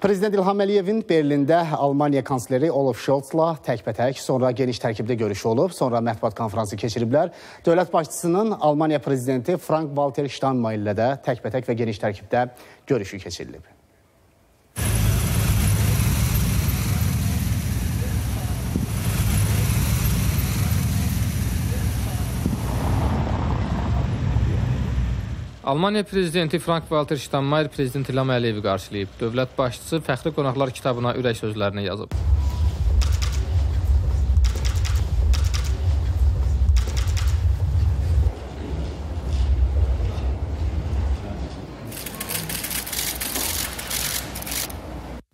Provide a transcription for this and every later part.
Prezident İlham Əliyevin Berlində Almaniya kansleri Olaf Scholz-la təkbətək, sonra geniş tərkibdə görüşü olub, sonra mətbuat konfransı keçiriblər. Dövlət başçısının Almaniya prezidenti Frank-Walter Steinmeier ilə də təkbətək və geniş tərkibdə görüşü keçirilib. Almaniya prezidenti Frank-Valter Ştammar prezident İlham Əliyevi qarşılayıb. Dövlət başçısı fəxri qonaqlar kitabına ürək sözlərini yazıb.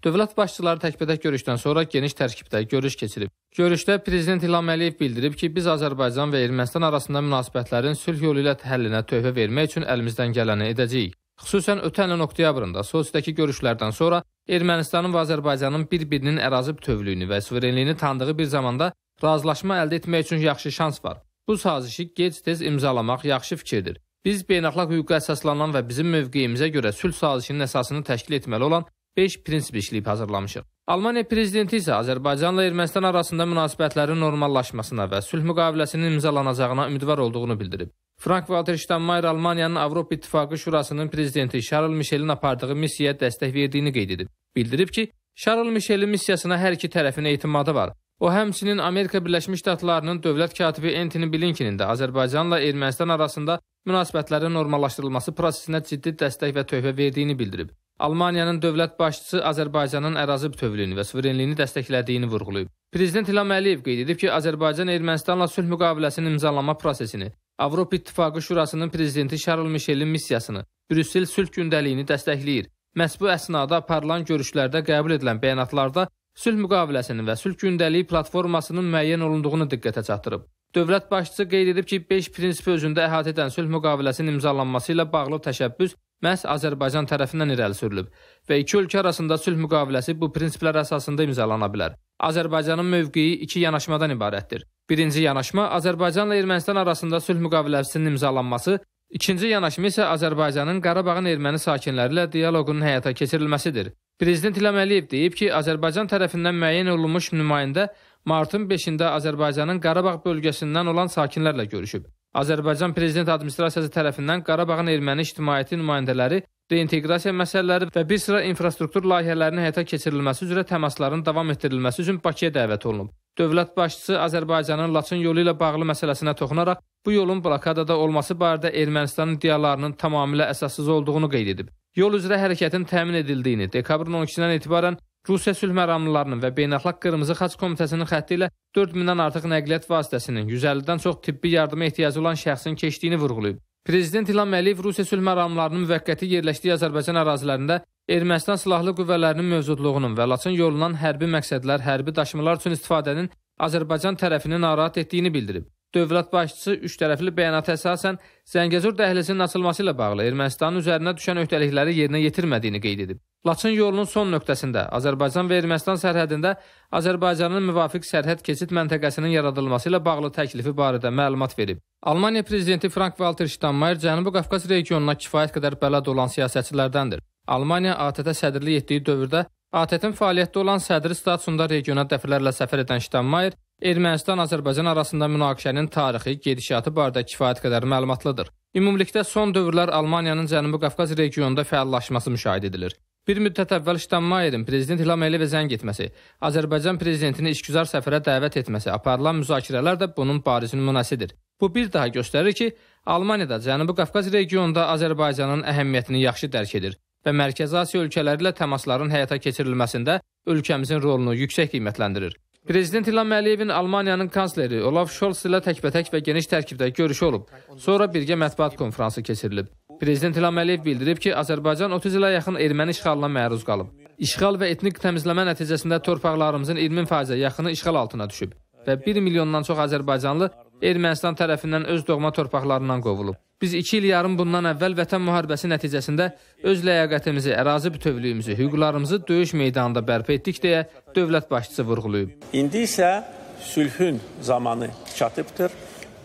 Dövlət başçıları təkbətək görüşdən sonra geniş tərkibdə görüş keçirib. Görüşdə prezident İlham Əliyev bildirib ki, biz Azərbaycan və Ermənistan arasında münasibətlərin sülh yolu ilə həllinə töhfə vermək üçün əlimizdən gələni edəcəyik. Xüsusən ötən ilin oktyabrında Soçidəki görüşlərdən sonra Ermənistanın və Azərbaycanın bir-birinin ərazi bütövlüyünü və suverenliyini tanıdığı bir zamanda razılaşma əldə etmək üçün yaxşı şans var. Bu sazişi gec-tez imzalamaq yaxşı fikirdir. Biz beynəlxalq hüquqa əsaslanan və bizim mövqeyimizə görə sülh sazişinin əsasını təşkil etməli olan 5 prinsip işləyib hazırlamışıq. Almaniya prezidenti isə Azərbaycanla Ermənistan arasında münasibətlərin normallaşmasına və sülh müqaviləsinin imzalanacağına ümidvar olduğunu bildirib. Frank-Walter Steinmeier Almaniyanın Avropa İttifaqı Şurasının prezidenti Charles Michelin apardığı missiyaya dəstək verdiyini qeyd edib. Bildirib ki, Charles Michelin missiyasına hər iki tərəfin etimadı var. O həmçinin Amerika Birləşmiş Ştatlarının dövlət katibi Antony Blinkinin də Azərbaycanla Ermənistan arasında münasibətlərin normallaşdırılması prosesinə ciddi dəstək və töhfə verdiyini bildirib. Almaniyanın dövlət başçısı Azərbaycanın ərazi bütövlüyünü və suverenliyini dəstəklədiyini vurğulayıb. Prezident İlham Əliyev qeyd edib ki, Azərbaycan Ermənistanla sülh müqaviləsinin imzalanma prosesini, Avropa İttifaqı Şurasının prezidenti Charles Michelin missiyasını, Brüssel sülh gündəliyini dəstəkləyir. Məhz bu əsnada aparılan görüşlərdə qəbul edilən bəyanatlarda sülh müqaviləsinin və sülh gündəliyi platformasının müəyyən olunduğunu diqqətə çatdırıb. Dövlət başçısı qeyd edib ki, 5 prinsipi özündə əhatə edən sülh müqaviləsinin imzalanması ilə bağlı təşəbbüs məhz Azərbaycan tərəfindən irəli sürülüb və iki ölkə arasında sülh müqaviləsi bu prinsiplər əsasında imzalana bilər. Azərbaycanın mövqeyi iki yanaşmadan ibarətdir. Birinci yanaşma Azərbaycanla Ermənistan arasında sülh müqaviləsinin imzalanması, ikinci yanaşma isə Azərbaycanın Qarabağın erməni sakinləri ilə dialoqunun həyata keçirilməsidir. Prezident İlham Əliyev deyib ki, Azərbaycan tərəfindən müəyyən olunmuş nümayəndə martın 5-də Azərbaycanın Qarabağ bölgəsindən olan sakinlərlə görüşüb. Azərbaycan Prezident Administrasiyası tərəfindən Qarabağın erməni ictimaiyyəti nümayəndələri reinteqrasiya məsələləri və bir sıra infrastruktur layihələrinin həyata keçirilməsi üzrə təmasların davam etdirilməsi üçün Bakıya dəvət olunub. Dövlət başçısı Azərbaycanın Laçın yolu ilə bağlı məsələsinə toxunaraq bu yolun blokadada olması barədə Ermənistanın iddialarının tamamilə əsassız olduğunu qeyd edib. Yol üzrə hərəkətin təmin edildiyini, dekabrın 12-dən etibarən Rusiya sülh məramlılarının və Beynəlxalq Qırmızı Xaç Komitəsinin xətti ilə 4000-dən artıq nəqliyyat vasitəsinin 150-dən çox tibbi yardıma ehtiyacı olan şəxsin keçdiyini vurğulayıb. Prezident İlham Əliyev Rusiya sülh məramlarının müvəqqəti yerləşdiyi Azərbaycan ərazilərində Ermənistan silahlı qüvvələrinin mövcudluğunun və Laçın yolunan hərbi məqsədlər, hərbi daşımalar üçün istifadənin Azərbaycan tərəfini narahat etdiyini bildirib. Dövlət başçısı üç tərəfli bəyanata əsasən Zəngəzur dəhlizinin açılması ilə bağlı Ermənistanın üzərinə düşən öhdəlikləri yerinə yetirmədiyini qeyd edib. Laçın yolunun son nöqtəsində Azərbaycan və Ermənistan sərhədində Azərbaycanın müvafiq sərhəd keçid məntəqəsinin yaradılması ilə bağlı təklifi barədə məlumat verib. Almaniya prezidenti Frank-Walter Steinmeier Cənubi Qafqaz regionuna kifayət qədər bələd olan siyasətçilərdəndir. Almaniya ATƏT sədrlik etdiyi dövrdə ATƏT-in fəaliyyətdə olan sədri statusunda regiona dəfələrlə səfər edən Steinmeier Ermənistan-Azərbaycan arasında münaqişənin tarixi, gedişatı barədə kifayət qədər məlumatlıdır. Ümumilikdə son dövrlər Almaniyanın Cənubi Qafqaz regionunda fəallaşması müşahidə edilir. Bir müddət əvvəl Ştanmayer'in prezident İlham Əliyevə zəng etməsi, Azərbaycan prezidentini işgüzar səfərə dəvət etməsi, aparılan müzakirələr də bunun bariz nümunəsidir. Bu bir daha göstərir ki, Almaniyada Cənubi Qafqaz regionunda Azərbaycanın əhəmiyyətini yaxşı dərk edir və Mərkəzi Asiya ölkələri ilə təmasların həyata keçirilməsində ölkəmizin rolunu yüksək qiymətləndirir. Prezident İlham Əliyevin Almaniyanın kansleri Olaf Scholz ilə təkbətək və geniş tərkibdə görüşü olub. Sonra birgə mətbuat konfransı keçirilib. Prezident İlham Əliyev bildirib ki, Azərbaycan 30 ilə yaxın erməni işğalına məruz qalıb. İşğal və etnik təmizləmə nəticəsində torpaqlarımızın 20%-ə yaxını işğal altına düşüb və 1 milyondan çox azərbaycanlı Ermənistan tərəfindən öz doğma torpaqlarından qovulub. Biz 2 il yarım bundan əvvəl vətən müharibəsi nəticəsində öz ləyaqətimizi, ərazi bütövlüyümüzü, hüquqlarımızı döyüş meydanında bərpa etdik deyə dövlət başçısı vurğulayıb. İndi isə sülhün zamanı çatıbdır.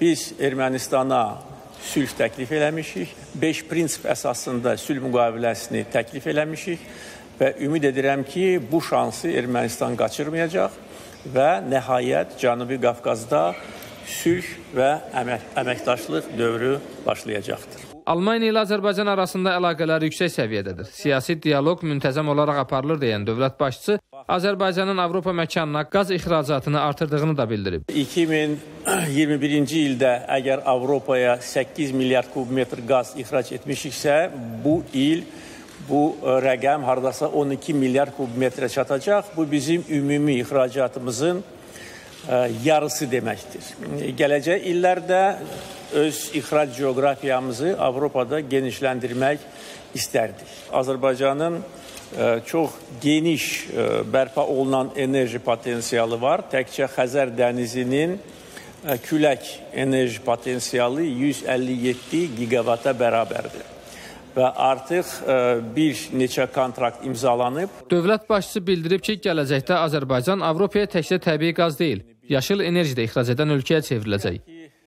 Biz Ermənistana sülh təklif eləmişik. 5 prinsip əsasında sülh müqaviləsini təklif eləmişik və ümid edirəm ki, bu şansı Ermənistan qaçırmayacaq və nəhayət Cənubi Qafqazda sülh və əmək, əməkdaşlıq dövrü başlayacaqdır. Almaniya ilə Azərbaycan arasında əlaqələr yüksək səviyyədədir. Siyasi dialoq müntəzəm olaraq aparılır deyən dövlət başçısı Azərbaycanın Avropa məkanına qaz ixracatını artırdığını da bildirib. 2021-ci ildə əgər Avropaya 8 milyard kubmetr qaz ixrac etmişiksə, bu il bu e, rəqəm hardasa 12 milyard kubmetrə çatacaq. Bu bizim ümumi ixracatımızın E, yarısı deməkdir. Gələcək illərdə öz ixrac coğrafiyamızı Avropada genişləndirmək istərdik. Azərbaycanın e, çox geniş e, bərpa olunan enerji potensialı var. Təkcə Xəzər dənizinin külək enerji potensialı 157 gigavata bərabərdir və artıq e, bir neçə kontrakt imzalanıb. Dövlət başçısı bildirib ki, gələcəkdə Azərbaycan Avropaya təkcə təbii qaz deyil, yaşıl enerji də ixrac edən ölkəyə çevriləcək.